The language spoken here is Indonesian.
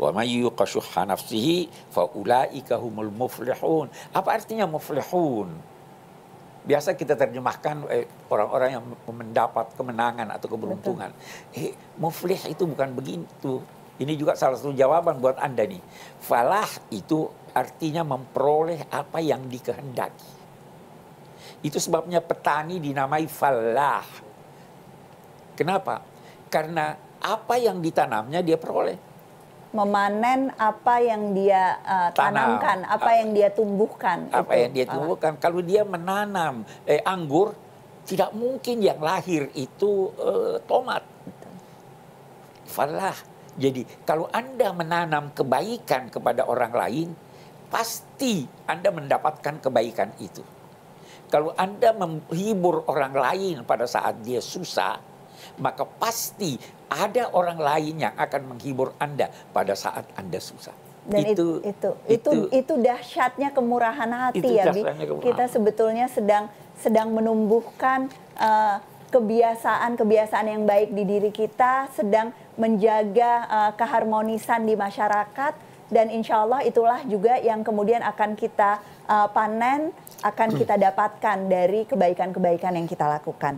Wa may yuqashuha nafsihi muflihun. Apa artinya muflihun? Biasa kita terjemahkan eh, orang-orang eh, yang mendapat kemenangan atau keberuntungan. Eh, muflih itu bukan begitu. Ini juga salah satu jawaban buat Anda nih. Falah itu artinya memperoleh apa yang dikehendaki. Itu sebabnya petani dinamai falah. Kenapa? Karena apa yang ditanamnya dia peroleh memanen apa yang dia uh, tanamkan, Tanam. apa yang dia tumbuhkan. Apa itu, yang dia ah. tumbuhkan. Kalau dia menanam eh, anggur, tidak mungkin yang lahir itu eh, tomat. Falah. Jadi kalau Anda menanam kebaikan kepada orang lain, pasti Anda mendapatkan kebaikan itu. Kalau Anda menghibur orang lain pada saat dia susah, maka pasti ada orang lain yang akan menghibur Anda pada saat Anda susah. Dan itu itu itu itu, itu dahsyatnya kemurahan hati itu ya, Bi. kita sebetulnya sedang sedang menumbuhkan eh, kebiasaan kebiasaan-kebiasaan yang baik di diri kita, sedang menjaga uh, keharmonisan di masyarakat dan insya Allah itulah juga yang kemudian akan kita uh, panen, akan kita dapatkan dari kebaikan-kebaikan yang kita lakukan.